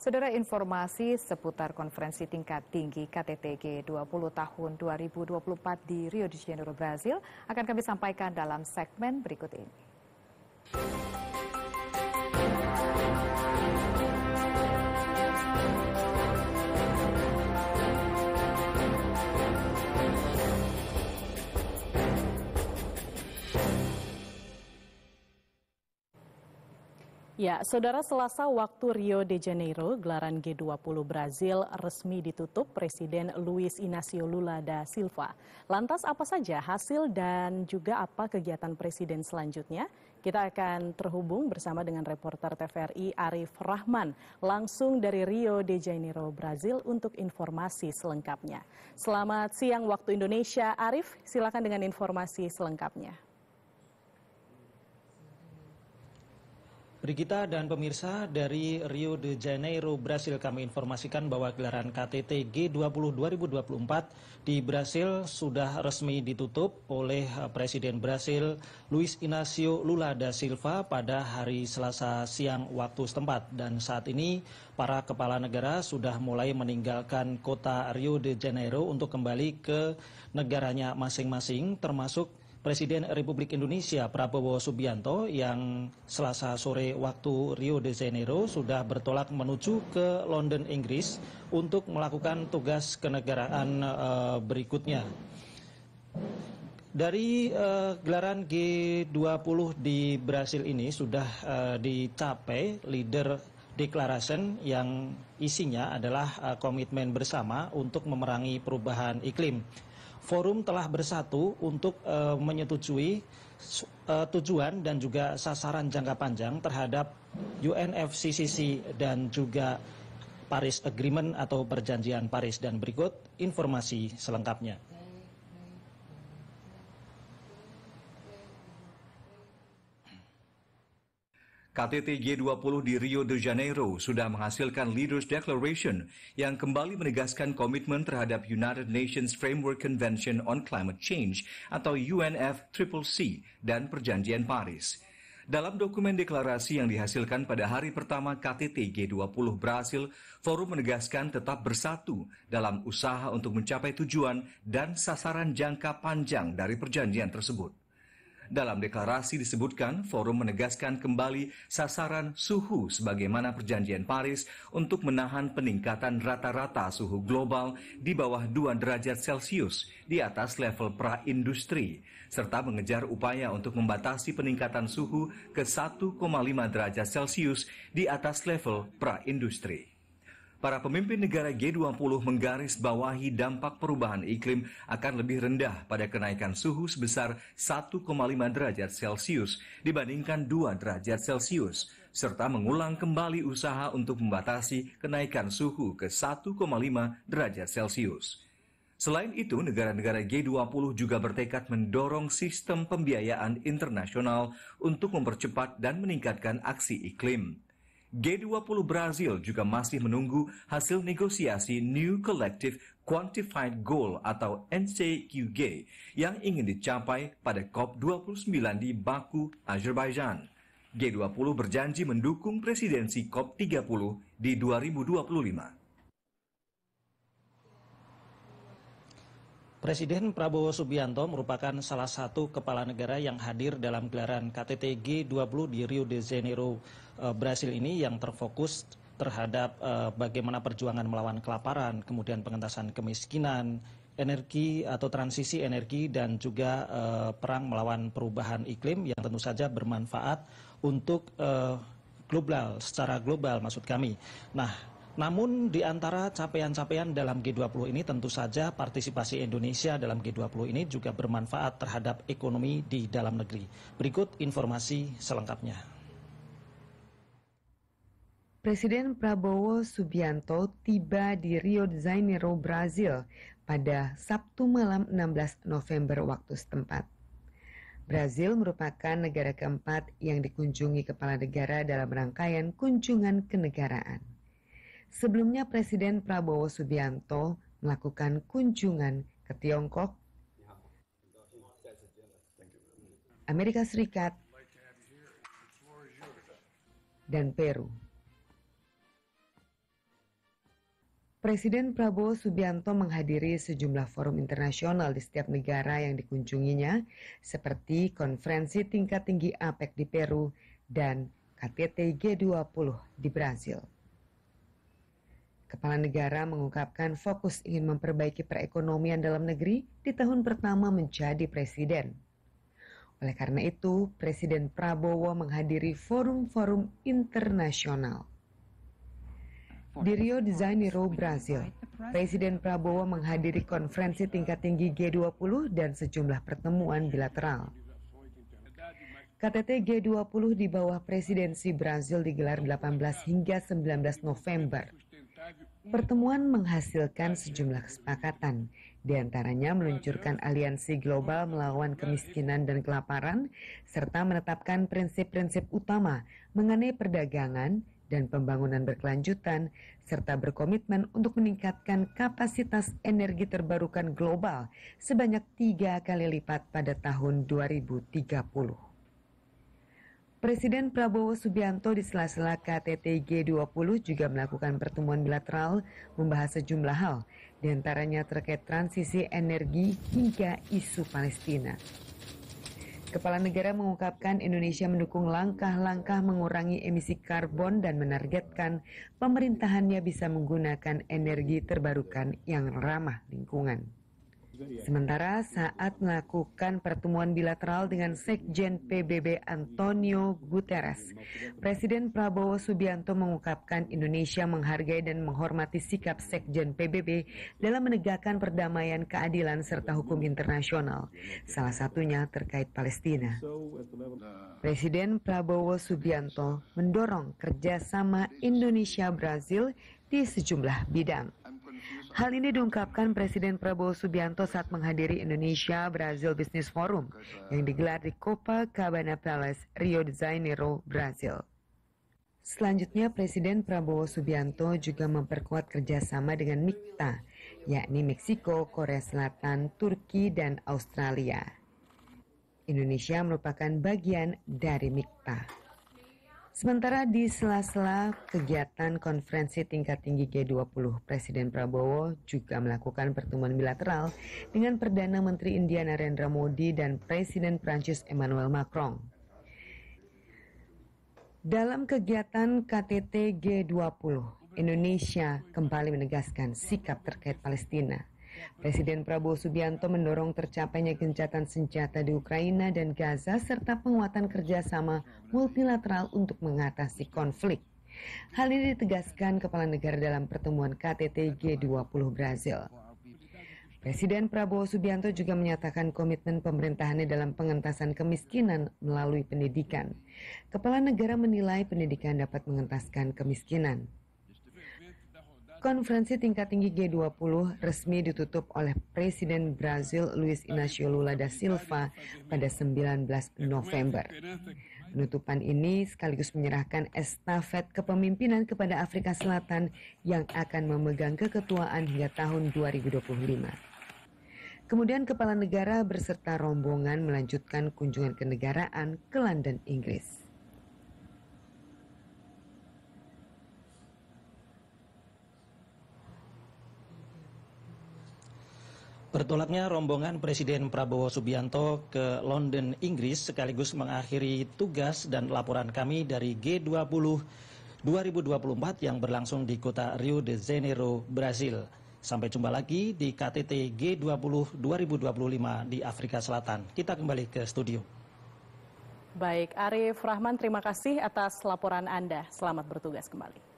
Saudara informasi seputar konferensi tingkat tinggi KTT G20 tahun 2024 di Rio de Janeiro, Brazil akan kami sampaikan dalam segmen berikut ini. Ya, saudara Selasa waktu Rio de Janeiro, gelaran G20 Brazil resmi ditutup Presiden Luis Inacio Lula da Silva. Lantas apa saja hasil dan juga apa kegiatan Presiden selanjutnya? Kita akan terhubung bersama dengan reporter TVRI Arif Rahman langsung dari Rio de Janeiro, Brazil untuk informasi selengkapnya. Selamat siang waktu Indonesia, Arif. Silakan dengan informasi selengkapnya. Brigita dan pemirsa dari Rio de Janeiro, Brasil kami informasikan bahwa gelaran KTT G20 2024 di Brasil sudah resmi ditutup oleh eh, Presiden Brasil Luis Inacio Lula da Silva pada hari Selasa siang waktu setempat. Dan saat ini para kepala negara sudah mulai meninggalkan kota Rio de Janeiro untuk kembali ke negaranya masing-masing termasuk Presiden Republik Indonesia Prabowo Subianto yang selasa sore waktu Rio de Janeiro sudah bertolak menuju ke London, Inggris untuk melakukan tugas kenegaraan uh, berikutnya. Dari uh, gelaran G20 di Brasil ini sudah uh, dicapai leader declaration yang isinya adalah komitmen bersama untuk memerangi perubahan iklim forum telah bersatu untuk uh, menyetujui uh, tujuan dan juga sasaran jangka panjang terhadap UNFCCC dan juga Paris Agreement atau Perjanjian Paris dan berikut informasi selengkapnya. KTT G20 di Rio de Janeiro sudah menghasilkan Leaders Declaration yang kembali menegaskan komitmen terhadap United Nations Framework Convention on Climate Change atau UNFCCC dan Perjanjian Paris. Dalam dokumen deklarasi yang dihasilkan pada hari pertama KTT G20 Brasil, forum menegaskan tetap bersatu dalam usaha untuk mencapai tujuan dan sasaran jangka panjang dari perjanjian tersebut. Dalam deklarasi disebutkan, forum menegaskan kembali sasaran suhu sebagaimana perjanjian Paris untuk menahan peningkatan rata-rata suhu global di bawah 2 derajat Celcius di atas level pra-industri, serta mengejar upaya untuk membatasi peningkatan suhu ke 1,5 derajat Celcius di atas level pra-industri para pemimpin negara G20 menggaris bawahi dampak perubahan iklim akan lebih rendah pada kenaikan suhu sebesar 1,5 derajat Celcius dibandingkan 2 derajat Celcius, serta mengulang kembali usaha untuk membatasi kenaikan suhu ke 1,5 derajat Celcius. Selain itu, negara-negara G20 juga bertekad mendorong sistem pembiayaan internasional untuk mempercepat dan meningkatkan aksi iklim. G20 Brazil juga masih menunggu hasil negosiasi New Collective Quantified Goal atau NCQG yang ingin dicapai pada COP29 di Baku, Azerbaijan. G20 berjanji mendukung presidensi COP30 di 2025. Presiden Prabowo Subianto merupakan salah satu kepala negara yang hadir dalam gelaran KTT G20 di Rio de Janeiro, eh, Brasil ini yang terfokus terhadap eh, bagaimana perjuangan melawan kelaparan, kemudian pengentasan kemiskinan, energi atau transisi energi dan juga eh, perang melawan perubahan iklim yang tentu saja bermanfaat untuk global secara global maksud kami. Nah, namun di antara capaian-capaian dalam G20 ini tentu saja partisipasi Indonesia dalam G20 ini juga bermanfaat terhadap ekonomi di dalam negeri. Berikut informasi selengkapnya. Presiden Prabowo Subianto tiba di Rio de Janeiro, Brazil pada Sabtu malam 16 November waktu setempat. Brazil merupakan negara keempat yang dikunjungi kepala negara dalam rangkaian kunjungan kenegaraan. Sebelumnya Presiden Prabowo Subianto melakukan kunjungan ke Tiongkok, Amerika Serikat, dan Peru. Presiden Prabowo Subianto menghadiri sejumlah forum internasional di setiap negara yang dikunjunginya, seperti konferensi tingkat tinggi APEC di Peru dan KTT G20 di Brasil. Kepala negara mengungkapkan fokus ingin memperbaiki perekonomian dalam negeri di tahun pertama menjadi presiden. Oleh karena itu, Presiden Prabowo menghadiri forum-forum internasional. Di Rio de Janeiro, Brazil, Presiden Prabowo menghadiri konferensi tingkat tinggi G20 dan sejumlah pertemuan bilateral. KTT G20 di bawah presidensi Brazil digelar 18 hingga 19 November. Pertemuan menghasilkan sejumlah kesepakatan, diantaranya meluncurkan aliansi global melawan kemiskinan dan kelaparan, serta menetapkan prinsip-prinsip utama mengenai perdagangan dan pembangunan berkelanjutan, serta berkomitmen untuk meningkatkan kapasitas energi terbarukan global sebanyak tiga kali lipat pada tahun 2030. Presiden Prabowo Subianto di sela-sela KTT G20 juga melakukan pertemuan bilateral membahas sejumlah hal, diantaranya terkait transisi energi hingga isu Palestina. Kepala negara mengungkapkan Indonesia mendukung langkah-langkah mengurangi emisi karbon dan menargetkan pemerintahannya bisa menggunakan energi terbarukan yang ramah lingkungan. Sementara saat melakukan pertemuan bilateral dengan Sekjen PBB Antonio Guterres, Presiden Prabowo Subianto mengungkapkan Indonesia menghargai dan menghormati sikap Sekjen PBB dalam menegakkan perdamaian, keadilan, serta hukum internasional, salah satunya terkait Palestina. Presiden Prabowo Subianto mendorong kerjasama Indonesia-Brazil di sejumlah bidang. Hal ini diungkapkan Presiden Prabowo Subianto saat menghadiri Indonesia Brazil Business Forum yang digelar di Copa Cabana Palace, Rio de Janeiro, Brazil. Selanjutnya, Presiden Prabowo Subianto juga memperkuat kerjasama dengan MIKTA, yakni Meksiko, Korea Selatan, Turki, dan Australia. Indonesia merupakan bagian dari MIKTA. Sementara di sela-sela kegiatan konferensi tingkat tinggi G20, Presiden Prabowo juga melakukan pertemuan bilateral dengan Perdana Menteri India Narendra Modi dan Presiden Prancis Emmanuel Macron. Dalam kegiatan KTT G20, Indonesia kembali menegaskan sikap terkait Palestina. Presiden Prabowo Subianto mendorong tercapainya gencatan senjata di Ukraina dan Gaza serta penguatan kerjasama multilateral untuk mengatasi konflik. Hal ini ditegaskan Kepala Negara dalam pertemuan KTT G20 Brazil. Presiden Prabowo Subianto juga menyatakan komitmen pemerintahannya dalam pengentasan kemiskinan melalui pendidikan. Kepala negara menilai pendidikan dapat mengentaskan kemiskinan. Konferensi tingkat tinggi G20 resmi ditutup oleh Presiden Brazil Luis Inácio Lula da Silva pada 19 November. Penutupan ini sekaligus menyerahkan estafet kepemimpinan kepada Afrika Selatan yang akan memegang keketuaan hingga tahun 2025. Kemudian kepala negara berserta rombongan melanjutkan kunjungan kenegaraan ke London, Inggris. Bertolaknya rombongan Presiden Prabowo Subianto ke London, Inggris sekaligus mengakhiri tugas dan laporan kami dari G20 2024 yang berlangsung di kota Rio de Janeiro, Brazil. Sampai jumpa lagi di KTT G20 2025 di Afrika Selatan. Kita kembali ke studio. Baik, Arief Rahman terima kasih atas laporan Anda. Selamat bertugas kembali.